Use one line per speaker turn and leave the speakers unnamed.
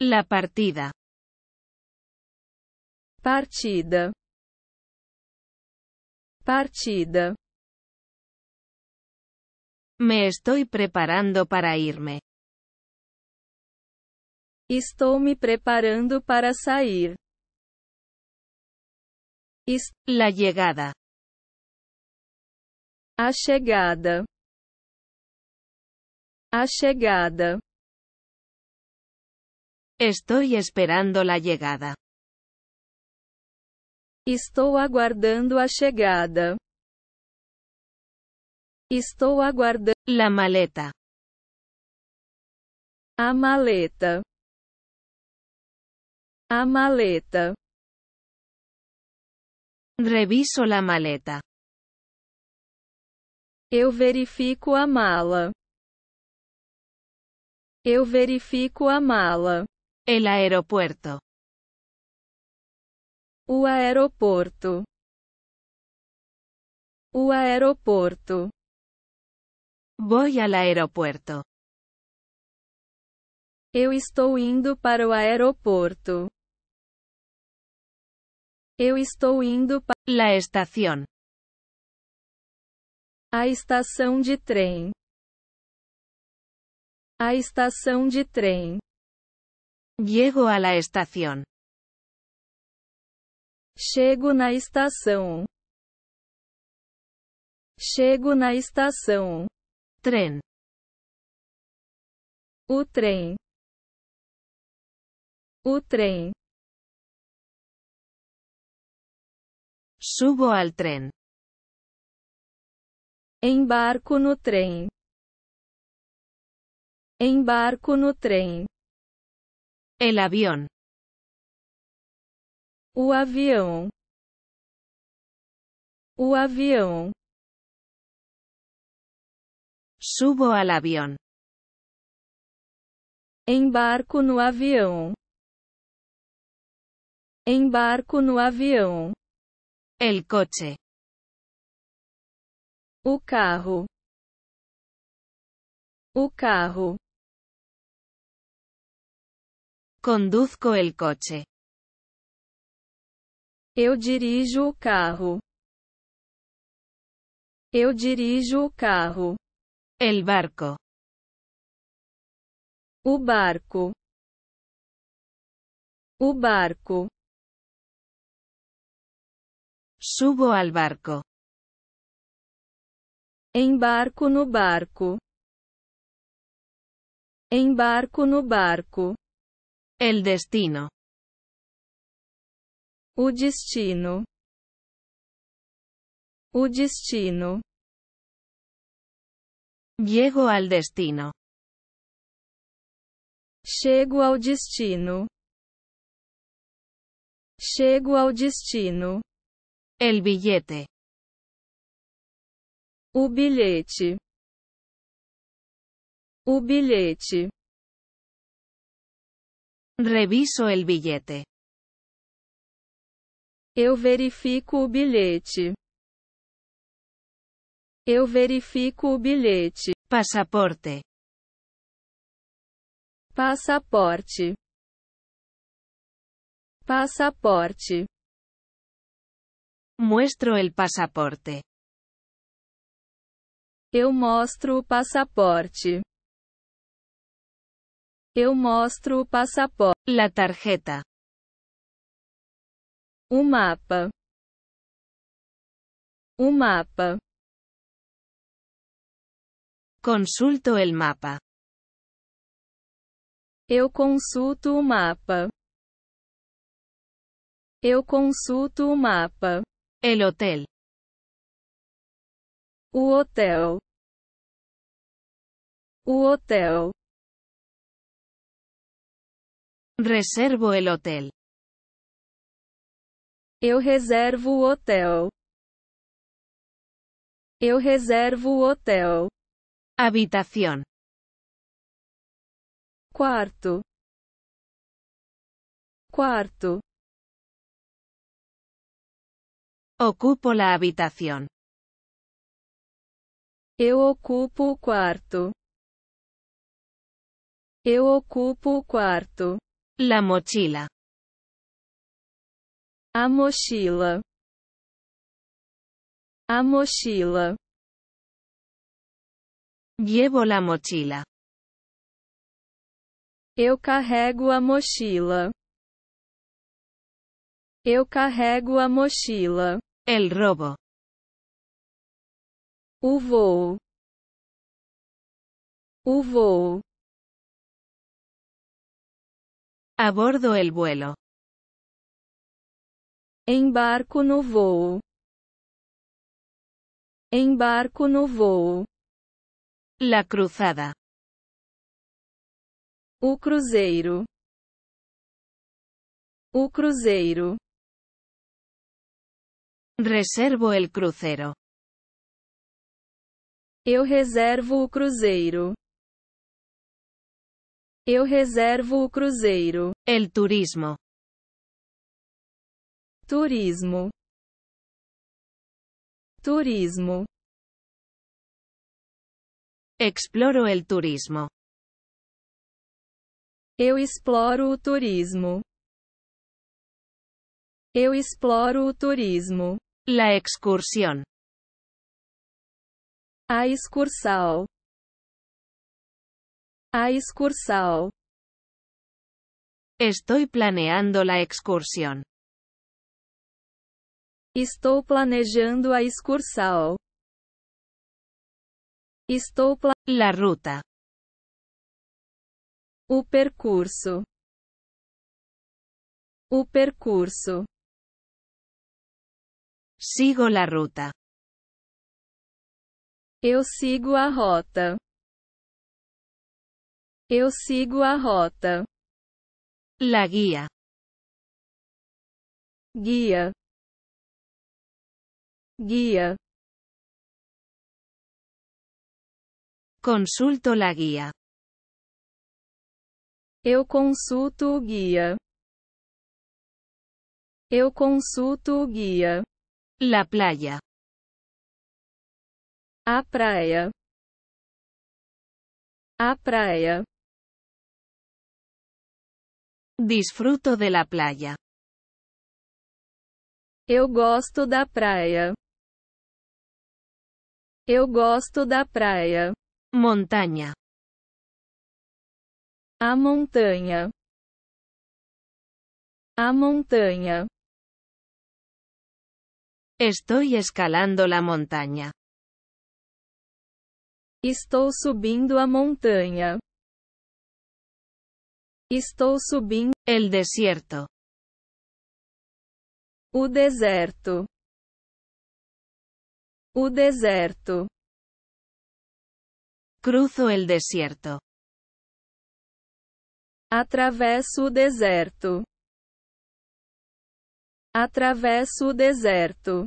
La partida. Partida. Partida. Me estoy preparando para irme. Estou me preparando para sair. la llegada. A llegada. A llegada. Estou esperando a chegada. Estou aguardando a chegada. Estou aguardando. A maleta. A maleta. A maleta. Reviso a maleta. Eu verifico a mala. Eu verifico a mala. El aeropuerto. O aeroporto. O aeroporto. Voy al aeropuerto. Eu estou indo para o aeroporto. Eu estou indo para la estación. A estação de trem. A estação de trem. Llego a la estación. Chego na estação. Chego na estação. Trem. O trem. O trem. Subo al trem. Embarco no trem. Embarco no trem. El avión. O avión O avión Subo al avión. Embarco no avión Embarco no avión El coche. O carro. Conduzco el coche. Eu dirijo o carro. Eu dirijo o carro. El barco. O barco. O barco. Subo al barco. Embarco no barco. Embarco no barco. El destino. O destino. O destino. Llego al destino. Chego ao destino. Chego ao destino. El billete. O bilhete. O bilhete. Reviso el billete. Eu verifico o bilhete. Eu verifico o bilhete. Passaporte. Passaporte. Passaporte. Muestro el passaporte. Eu mostro o passaporte. Eu mostro o passaporte. La tarjeta. O mapa. O mapa. Consulto el mapa. Eu consulto o mapa. Eu consulto o mapa. El hotel. O hotel. O hotel. Reservo el hotel. Eu reservo o hotel. Eu reservo o hotel. Habitación. Quarto. Quarto. Ocupo la habitación. Eu ocupo o quarto. Eu ocupo o quarto. La mochila. A mochila. A mochila. Llevo la mochila. Eu carrego a mochila. Eu carrego a mochila. El robo. O voo. O voo. A bordo el vuelo. Embarco no voo. Embarco no voo. La cruzada. O cruzeiro. O cruzeiro. Reservo el crucero. Eu reservo o cruzeiro. Eu reservo o cruzeiro. El turismo. Turismo. Turismo. Exploro el turismo. Eu exploro o turismo. Eu exploro o turismo. La excursión. A excursal. A excursão. Estou planeando a excursão. Estou planejando a excursão. Estou pla La ruta. O percurso. O percurso. Sigo la ruta. Eu sigo a rota. Eu sigo a rota. La guia. Guia. Guia. Consulto la guia. Eu consulto o guia. Eu consulto o guia. La playa. A praia. A praia. Disfruto de la playa. Eu gosto da praia. Eu gosto da praia. Montanha. A montanha. A montanha. Estou escalando la montanha. Estou subindo a montanha. Estou subindo. El desierto. O deserto. O deserto. Cruzo el desierto. Atravesso o deserto. Atravesso o deserto.